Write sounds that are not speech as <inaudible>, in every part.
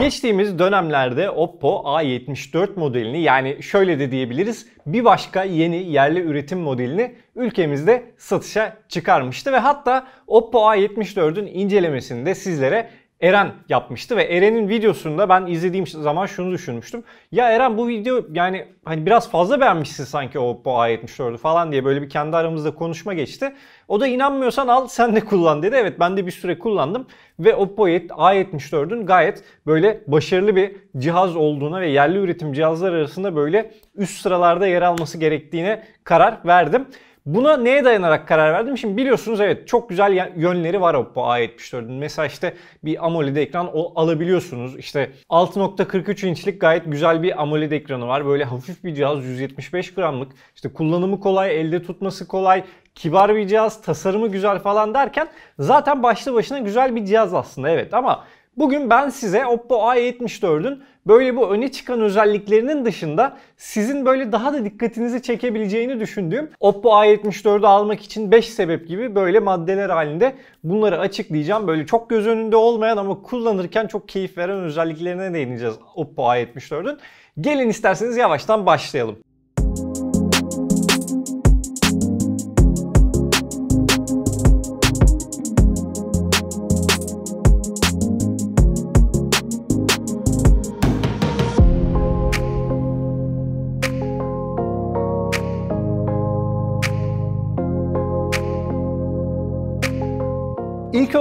Geçtiğimiz dönemlerde Oppo A74 modelini yani şöyle de diyebiliriz bir başka yeni yerli üretim modelini ülkemizde satışa çıkarmıştı ve hatta Oppo A74'ün incelemesini de sizlere Eren yapmıştı ve Eren'in videosunda ben izlediğim zaman şunu düşünmüştüm. Ya Eren bu video yani hani biraz fazla beğenmişsin sanki o bu A74'ü falan diye böyle bir kendi aramızda konuşma geçti. O da inanmıyorsan al sen de kullan dedi. Evet ben de bir süre kullandım ve Oppo A74'ün gayet böyle başarılı bir cihaz olduğuna ve yerli üretim cihazlar arasında böyle üst sıralarda yer alması gerektiğine karar verdim. Buna neye dayanarak karar verdim? Şimdi biliyorsunuz evet çok güzel yönleri var Oppo A74'ün. Mesela işte bir AMOLED ekran alabiliyorsunuz. İşte 6.43 inçlik gayet güzel bir AMOLED ekranı var. Böyle hafif bir cihaz 175 gramlık. İşte kullanımı kolay, elde tutması kolay, kibar bir cihaz, tasarımı güzel falan derken zaten başlı başına güzel bir cihaz aslında evet ama Bugün ben size Oppo A74'ün böyle bu öne çıkan özelliklerinin dışında sizin böyle daha da dikkatinizi çekebileceğini düşündüğüm Oppo A74'ü almak için 5 sebep gibi böyle maddeler halinde bunları açıklayacağım. Böyle çok göz önünde olmayan ama kullanırken çok keyif veren özelliklerine değineceğiz Oppo A74'ün. Gelin isterseniz yavaştan başlayalım.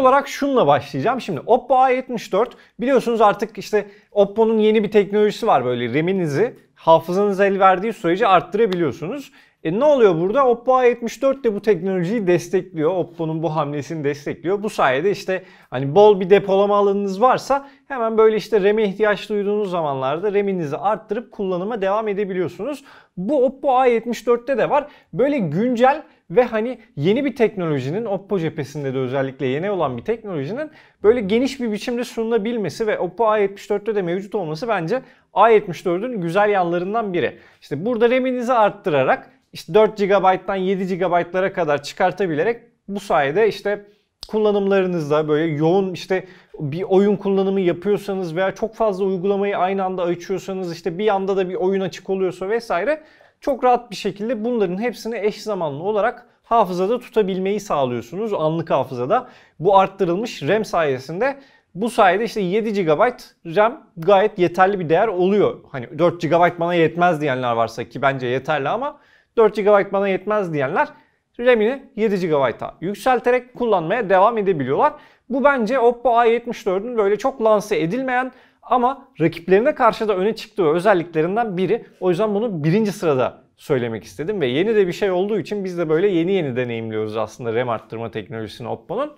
olarak şunla başlayacağım. Şimdi Oppo A74 biliyorsunuz artık işte Oppo'nun yeni bir teknolojisi var böyle RAM'inizi hafızanız el verdiği sürece arttırabiliyorsunuz. E ne oluyor burada? Oppo A74 de bu teknolojiyi destekliyor. Oppo'nun bu hamlesini destekliyor. Bu sayede işte hani bol bir depolama alanınız varsa hemen böyle işte RAM'e ihtiyaç duyduğunuz zamanlarda RAM'inizi arttırıp kullanıma devam edebiliyorsunuz. Bu Oppo A74'te de var. Böyle güncel ve hani yeni bir teknolojinin Oppo cephesinde de özellikle yeni olan bir teknolojinin böyle geniş bir biçimde sunulabilmesi ve Oppo A74'te de mevcut olması bence A74'ün güzel yanlarından biri. İşte burada RAM'inizi arttırarak işte 4 GB'dan 7 GB'lara kadar çıkartabilerek bu sayede işte kullanımlarınızda böyle yoğun işte bir oyun kullanımı yapıyorsanız veya çok fazla uygulamayı aynı anda açıyorsanız işte bir anda da bir oyun açık oluyorsa vesaire çok rahat bir şekilde bunların hepsini eş zamanlı olarak hafızada tutabilmeyi sağlıyorsunuz anlık hafızada. Bu arttırılmış RAM sayesinde bu sayede işte 7 GB RAM gayet yeterli bir değer oluyor. Hani 4 GB bana yetmez diyenler varsa ki bence yeterli ama 4 GB bana yetmez diyenler RAM'ini 7 GB'a yükselterek kullanmaya devam edebiliyorlar. Bu bence Oppo A74'ün böyle çok lanse edilmeyen ama rakiplerine karşı da öne çıktığı özelliklerinden biri. O yüzden bunu birinci sırada söylemek istedim ve yeni de bir şey olduğu için biz de böyle yeni yeni deneyimliyoruz aslında RAM arttırma teknolojisini Oppo'nun.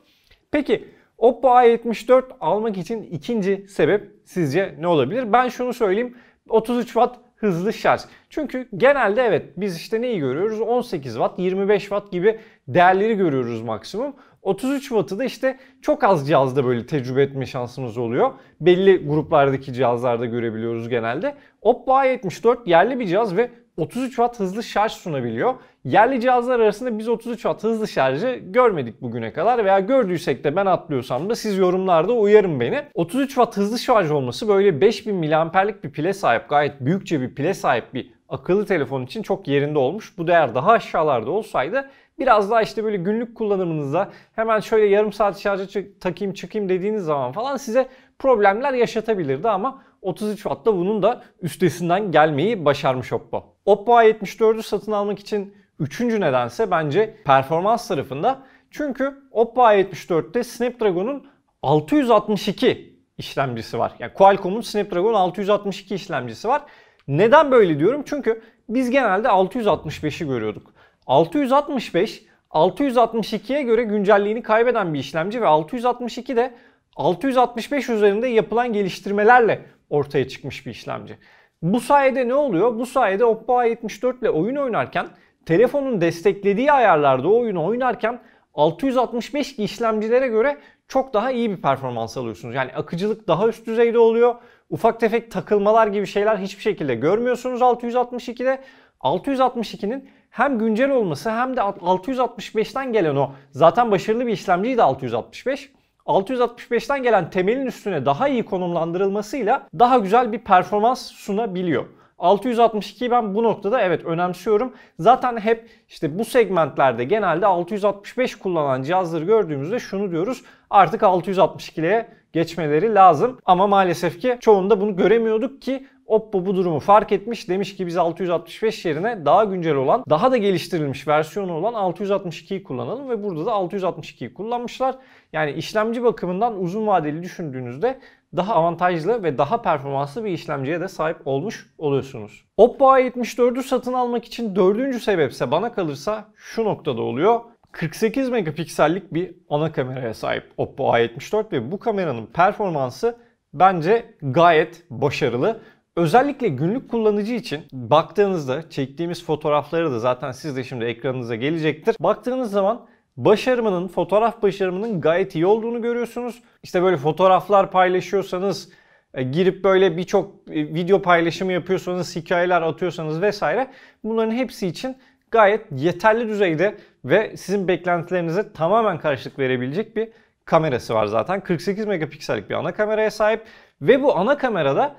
Peki Oppo A74 almak için ikinci sebep sizce ne olabilir? Ben şunu söyleyeyim. 33 Watt hızlı şarj. Çünkü genelde evet biz işte neyi görüyoruz? 18 watt, 25 watt gibi değerleri görüyoruz maksimum. 33 wattı da işte çok az cihazda böyle tecrübe etme şansımız oluyor. Belli gruplardaki cihazlarda görebiliyoruz genelde. Oppo A74 yerli bir cihaz ve 33 watt hızlı şarj sunabiliyor. Yerli cihazlar arasında biz 33 Watt hızlı şarjı görmedik bugüne kadar veya gördüysek de ben atlıyorsam da siz yorumlarda uyarın beni. 33 Watt hızlı şarj olması böyle 5000 miliamperlik bir pile sahip gayet büyükçe bir pile sahip bir akıllı telefon için çok yerinde olmuş. Bu değer daha aşağılarda olsaydı biraz daha işte böyle günlük kullanımınızda hemen şöyle yarım saat şarja çık, takayım çıkayım dediğiniz zaman falan size problemler yaşatabilirdi ama 33 Watt'ta bunun da üstesinden gelmeyi başarmış Oppo. Oppo A74'ü satın almak için Üçüncü nedense bence performans tarafında. Çünkü Oppo A74'te Snapdragon'un 662 işlemcisi var. Yani Qualcomm'un Snapdragon 662 işlemcisi var. Neden böyle diyorum? Çünkü biz genelde 665'i görüyorduk. 665 662'ye göre güncelliğini kaybeden bir işlemci ve 662 de 665 üzerinde yapılan geliştirmelerle ortaya çıkmış bir işlemci. Bu sayede ne oluyor? Bu sayede Oppo A74 ile oyun oynarken telefonun desteklediği ayarlarda oyunu oynarken 665 işlemcilere göre çok daha iyi bir performans alıyorsunuz. Yani akıcılık daha üst düzeyde oluyor. Ufak tefek takılmalar gibi şeyler hiçbir şekilde görmüyorsunuz 662'de. 662'nin hem güncel olması hem de 665'ten gelen o zaten başarılı bir işlemciydi 665. 665'ten gelen temelin üstüne daha iyi konumlandırılmasıyla daha güzel bir performans sunabiliyor. 662'yi ben bu noktada evet önemsiyorum. Zaten hep işte bu segmentlerde genelde 665 kullanan cihazları gördüğümüzde şunu diyoruz. Artık 662'ye geçmeleri lazım. Ama maalesef ki çoğunda bunu göremiyorduk ki Oppo bu durumu fark etmiş. Demiş ki biz 665 yerine daha güncel olan, daha da geliştirilmiş versiyonu olan 662'yi kullanalım ve burada da 662'yi kullanmışlar. Yani işlemci bakımından uzun vadeli düşündüğünüzde daha avantajlı ve daha performanslı bir işlemciye de sahip olmuş oluyorsunuz. Oppo A74'ü satın almak için dördüncü sebepse bana kalırsa şu noktada oluyor. 48 megapiksellik bir ana kameraya sahip Oppo A74 ve bu kameranın performansı bence gayet başarılı. Özellikle günlük kullanıcı için baktığınızda çektiğimiz fotoğrafları da zaten siz de şimdi ekranınıza gelecektir. Baktığınız zaman başarımının, fotoğraf başarımının gayet iyi olduğunu görüyorsunuz. İşte böyle fotoğraflar paylaşıyorsanız, e, girip böyle birçok e, video paylaşımı yapıyorsanız, hikayeler atıyorsanız vesaire bunların hepsi için gayet yeterli düzeyde ve sizin beklentilerinize tamamen karşılık verebilecek bir kamerası var zaten. 48 megapiksellik bir ana kameraya sahip ve bu ana kamerada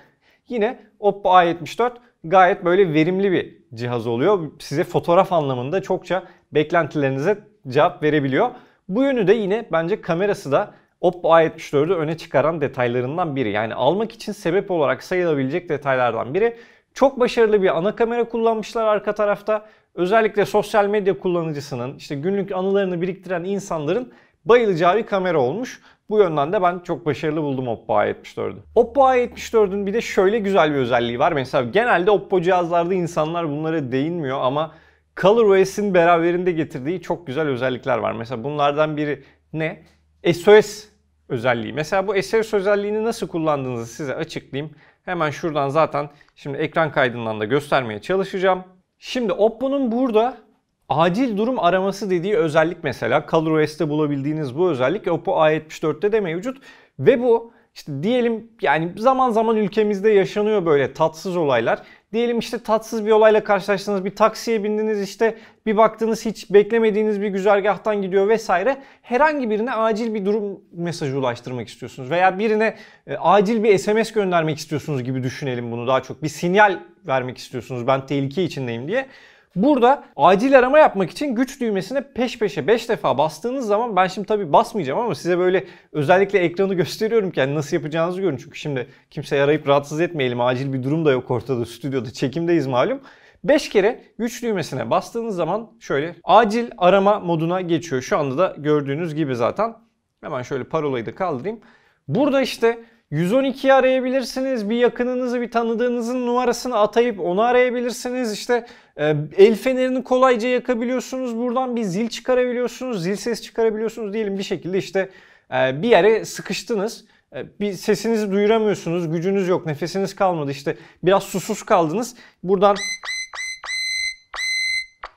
yine Oppo A74 gayet böyle verimli bir cihaz oluyor. Size fotoğraf anlamında çokça beklentilerinize cevap verebiliyor. Bu yönü de yine bence kamerası da Oppo A74'ü öne çıkaran detaylarından biri. Yani almak için sebep olarak sayılabilecek detaylardan biri. Çok başarılı bir ana kamera kullanmışlar arka tarafta. Özellikle sosyal medya kullanıcısının, işte günlük anılarını biriktiren insanların bayılacağı bir kamera olmuş. Bu yönden de ben çok başarılı buldum Oppo A74'ü. Oppo A74'ün bir de şöyle güzel bir özelliği var. Mesela genelde Oppo cihazlarda insanlar bunlara değinmiyor ama ColorOS'in beraberinde getirdiği çok güzel özellikler var. Mesela bunlardan biri ne? SOS özelliği. Mesela bu SOS özelliğini nasıl kullandığınızı size açıklayayım. Hemen şuradan zaten şimdi ekran kaydından da göstermeye çalışacağım. Şimdi Oppo'nun burada acil durum araması dediği özellik mesela ColorOS'te bulabildiğiniz bu özellik Oppo A74'te de mevcut ve bu işte diyelim yani zaman zaman ülkemizde yaşanıyor böyle tatsız olaylar. Diyelim işte tatsız bir olayla karşılaştınız. Bir taksiye bindiniz işte bir baktınız hiç beklemediğiniz bir güzergahtan gidiyor vesaire. Herhangi birine acil bir durum mesajı ulaştırmak istiyorsunuz veya birine e, acil bir SMS göndermek istiyorsunuz gibi düşünelim bunu daha çok. Bir sinyal vermek istiyorsunuz ben tehlike içindeyim diye. Burada acil arama yapmak için güç düğmesine peş peşe 5 defa bastığınız zaman ben şimdi tabii basmayacağım ama size böyle özellikle ekranı gösteriyorum ki yani nasıl yapacağınızı görün. Çünkü şimdi kimseyi arayıp rahatsız etmeyelim. Acil bir durum da yok ortada stüdyoda çekimdeyiz malum. 5 kere güç düğmesine bastığınız zaman şöyle acil arama moduna geçiyor. Şu anda da gördüğünüz gibi zaten. Hemen şöyle parolayı da kaldırayım. Burada işte 112'yi arayabilirsiniz. Bir yakınınızı, bir tanıdığınızın numarasını atayıp onu arayabilirsiniz. İşte e, el fenerini kolayca yakabiliyorsunuz. Buradan bir zil çıkarabiliyorsunuz. Zil ses çıkarabiliyorsunuz diyelim bir şekilde işte e, bir yere sıkıştınız. E, bir sesinizi duyuramıyorsunuz. Gücünüz yok. Nefesiniz kalmadı. İşte biraz susuz kaldınız. Buradan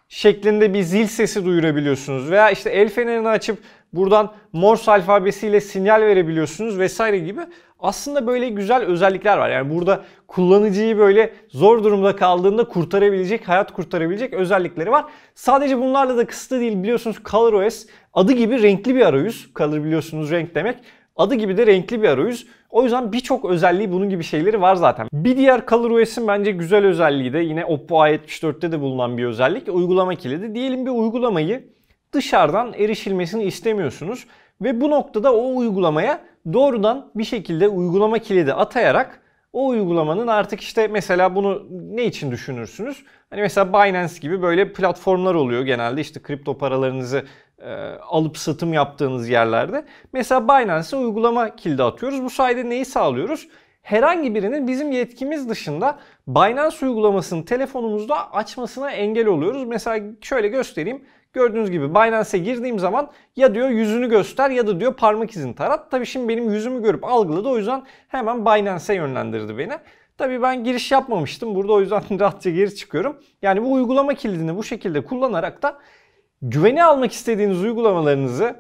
şeklinde bir zil sesi duyurabiliyorsunuz. Veya işte el fenerini açıp buradan Morse alfabesiyle sinyal verebiliyorsunuz vesaire gibi aslında böyle güzel özellikler var. Yani burada kullanıcıyı böyle zor durumda kaldığında kurtarabilecek, hayat kurtarabilecek özellikleri var. Sadece bunlarla da kısıtlı değil biliyorsunuz ColorOS adı gibi renkli bir arayüz. Color biliyorsunuz renk demek. Adı gibi de renkli bir arayüz. O yüzden birçok özelliği bunun gibi şeyleri var zaten. Bir diğer ColorOS'in bence güzel özelliği de yine Oppo A74'te de bulunan bir özellik. Uygulama kilidi. Diyelim bir uygulamayı dışarıdan erişilmesini istemiyorsunuz. Ve bu noktada o uygulamaya doğrudan bir şekilde uygulama kilidi atayarak o uygulamanın artık işte mesela bunu ne için düşünürsünüz? Hani mesela Binance gibi böyle platformlar oluyor genelde işte kripto paralarınızı e, alıp satım yaptığınız yerlerde. Mesela Binance'e uygulama kilidi atıyoruz. Bu sayede neyi sağlıyoruz? Herhangi birinin bizim yetkimiz dışında Binance uygulamasını telefonumuzda açmasına engel oluyoruz. Mesela şöyle göstereyim. Gördüğünüz gibi Binance'e girdiğim zaman ya diyor yüzünü göster ya da diyor parmak izini tarat. Tabii şimdi benim yüzümü görüp algıladı o yüzden hemen Binance'e yönlendirdi beni. Tabii ben giriş yapmamıştım. Burada o yüzden <laughs> rahatça geri çıkıyorum. Yani bu uygulama kilidini bu şekilde kullanarak da güveni almak istediğiniz uygulamalarınızı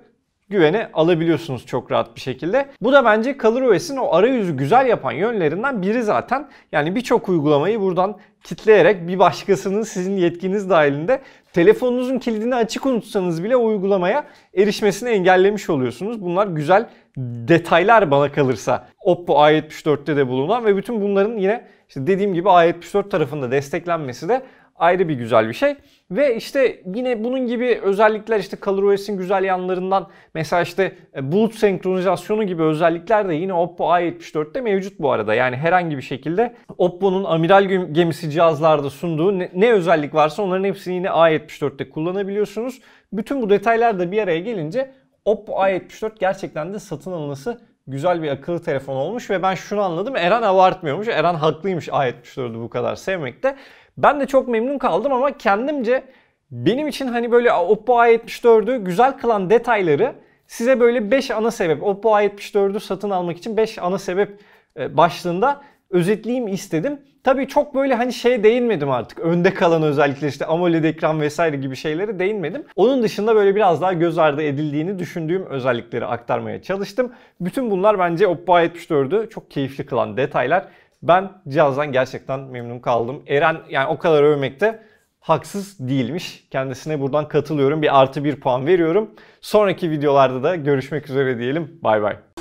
güvene alabiliyorsunuz çok rahat bir şekilde. Bu da bence ColorOS'in o arayüzü güzel yapan yönlerinden biri zaten. Yani birçok uygulamayı buradan kitleyerek bir başkasının sizin yetkiniz dahilinde telefonunuzun kilidini açık unutsanız bile o uygulamaya erişmesini engellemiş oluyorsunuz. Bunlar güzel detaylar bana kalırsa Oppo A74'te de bulunan ve bütün bunların yine işte dediğim gibi A74 tarafında desteklenmesi de ayrı bir güzel bir şey. Ve işte yine bunun gibi özellikler işte ColorOS'in güzel yanlarından mesela işte e, bulut senkronizasyonu gibi özellikler de yine Oppo A74'te mevcut bu arada. Yani herhangi bir şekilde Oppo'nun amiral gemisi cihazlarda sunduğu ne, ne özellik varsa onların hepsini yine A74'te kullanabiliyorsunuz. Bütün bu detaylar da bir araya gelince Oppo A74 gerçekten de satın alınması güzel bir akıllı telefon olmuş ve ben şunu anladım. Eren abartmıyormuş. Eren haklıymış A74'ü bu kadar sevmekte. Ben de çok memnun kaldım ama kendimce benim için hani böyle Oppo A74'ü güzel kılan detayları size böyle 5 ana sebep Oppo A74'ü satın almak için 5 ana sebep e, başlığında özetleyeyim istedim. Tabii çok böyle hani şeye değinmedim artık. Önde kalan özellikle işte AMOLED ekran vesaire gibi şeylere değinmedim. Onun dışında böyle biraz daha göz ardı edildiğini düşündüğüm özellikleri aktarmaya çalıştım. Bütün bunlar bence Oppo A74'ü çok keyifli kılan detaylar. Ben cihazdan gerçekten memnun kaldım. Eren yani o kadar övmekte haksız değilmiş. Kendisine buradan katılıyorum. Bir artı bir puan veriyorum. Sonraki videolarda da görüşmek üzere diyelim. Bay bay.